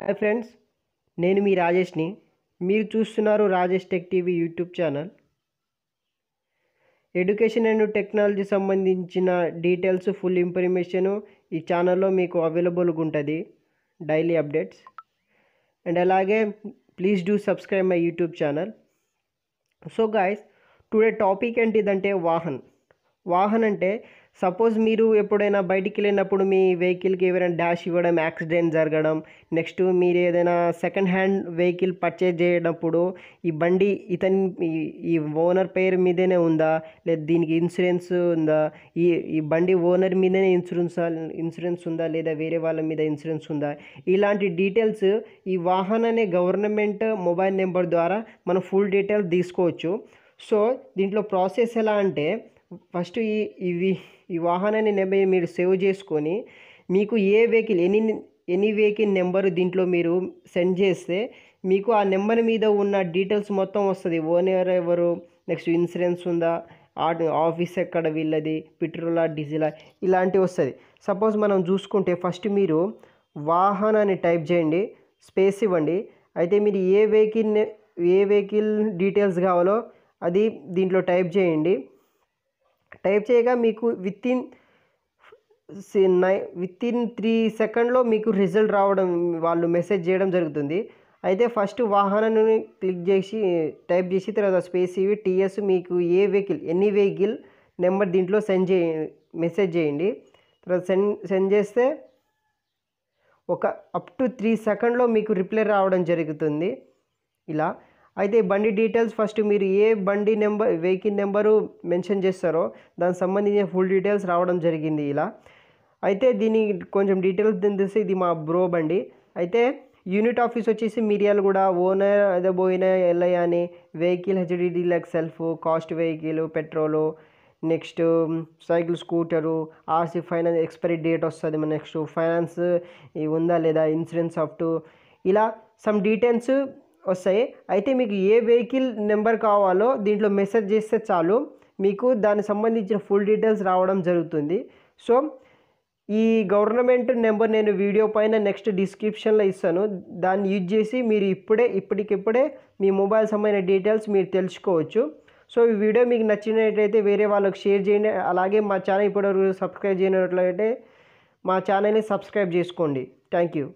hi friends నేను మీ రాజేష్ని మీరు చూస్తున్నారు Rajesh tech TV YouTube channel education and technology సంబంధించిన డీటెయిల్స్ ఫుల్ ఇన్ఫర్మేషను ఈ ఛానల్లో మీకు అవైలబుల్గా ఉంటుంది డైలీ అప్డేట్స్ అండ్ అలాగే please do subscribe my YouTube channel so guys today topic ఏంటిదంటే వాహన్ వాహన్ అంటే సపోజ్ మీరు ఎప్పుడైనా బయటికి వెళ్ళినప్పుడు మీ వెహికల్కి ఎవరైనా డాష్ ఇవ్వడం యాక్సిడెంట్ జరగడం నెక్స్ట్ మీరు ఏదైనా సెకండ్ హ్యాండ్ వెహికల్ పర్చేజ్ చేయడప్పుడు ఈ బండి ఇతని ఈ ఓనర్ పేరు మీదనే ఉందా లేదా దీనికి ఇన్సూరెన్స్ ఉందా ఈ ఈ బండి ఓనర్ మీదనే ఇన్సూరెన్స్ ఇన్సూరెన్స్ ఉందా లేదా వేరే వాళ్ళ మీద ఇన్సూరెన్స్ ఉందా ఇలాంటి డీటెయిల్స్ ఈ వాహనాన్ని గవర్నమెంట్ మొబైల్ నెంబర్ ద్వారా మనం ఫుల్ డీటెయిల్ తీసుకోవచ్చు సో దీంట్లో ప్రాసెస్ ఎలా అంటే ఫస్ట్ ఈ ఇవి ఈ వాహనాన్ని నెంబర్ మీరు సేవ్ చేసుకొని మీకు ఏ vehicle any any vehicle number దీంట్లో మీరు సెండ్ చేస్తే మీకు ఆ నెంబర్ మీద ఉన్న డీటెయిల్స్ మొత్తం వస్తుంది ఓనర్ ఎవరు నెక్స్ట్ ఇన్సూరెన్స్ ఉందా ఆఫీస్ ఎక్కడ వీళ్ళది పెట్రోలా డీజిలా ఇలాంటివి వస్తుంది సపోజ్ మనం చూసుకుంటే ఫస్ట్ మీరు వాహనాన్ని టైప్ చేయండి స్పేస్ ఇవ్వండి అయితే మీరు ఏ వెహికల్ ఏ వెహికల్ డీటెయిల్స్ కావాలో అది దీంట్లో టైప్ చేయండి టైప్ చేయగా మీకు విత్ ఇన్ నై విత్ ఇన్ త్రీ సెకండ్లో మీకు రిజల్ట్ రావడం వాళ్ళు మెసేజ్ చేయడం జరుగుతుంది అయితే ఫస్ట్ వాహనాన్ని క్లిక్ చేసి టైప్ చేసి తర్వాత స్పేస్ ఇవి టీఎస్ మీకు ఏ వెహికల్ ఎనీ వెహికల్ నెంబర్ దీంట్లో సెండ్ చేయ మెసేజ్ చేయండి తర్వాత సెండ్ సెండ్ చేస్తే ఒక అప్ టు త్రీ సెకండ్లో మీకు రిప్లై రావడం జరుగుతుంది ఇలా అయితే బండి డీటెయిల్స్ ఫస్ట్ మీరు ఏ బండి నెంబర్ వెహికల్ నెంబరు మెన్షన్ చేస్తారో దానికి సంబంధించిన ఫుల్ డీటెయిల్స్ రావడం జరిగింది ఇలా అయితే దీని కొంచెం డీటెయిల్స్ తెలిసి ఇది మా బ్రో బండి అయితే యూనిట్ ఆఫీస్ వచ్చేసి మిరియాలు కూడా ఓనర్ అదే పోయిన ఎల్ఐ అని vehicle H D like self cost vehicle petrol next cycle scooter R C finance expiry date వస్తుంది మన నెక్స్ట్ ఫైనాన్స్ ఉందా లేదా ఇన్సూరెన్స్ ఆఫ్ టు ఇలా సమ్ డీటెయిల్స్ వస్తాయి అయితే మీకు ఏ వెహికల్ నెంబర్ కావాలో దీంట్లో మెసేజ్ చేస్తే చాలు మీకు దానికి సంబంధించిన ఫుల్ డీటెయిల్స్ రావడం జరుగుతుంది సో ఈ గవర్నమెంట్ నెంబర్ నేను వీడియో పైన నెక్స్ట్ డిస్క్రిప్షన్లో ఇస్తాను దాన్ని యూజ్ చేసి మీరు ఇప్పుడే ఇప్పటికిప్పుడే మీ మొబైల్ సంబంధించిన డీటెయిల్స్ మీరు తెలుసుకోవచ్చు సో ఈ వీడియో మీకు నచ్చినట్లయితే వేరే వాళ్ళకి షేర్ చేయండి అలాగే మా ఛానల్ ఇప్పటివరకు సబ్స్క్రైబ్ చేయనట్లయితే మా ఛానల్ని సబ్స్క్రైబ్ చేసుకోండి థ్యాంక్ యూ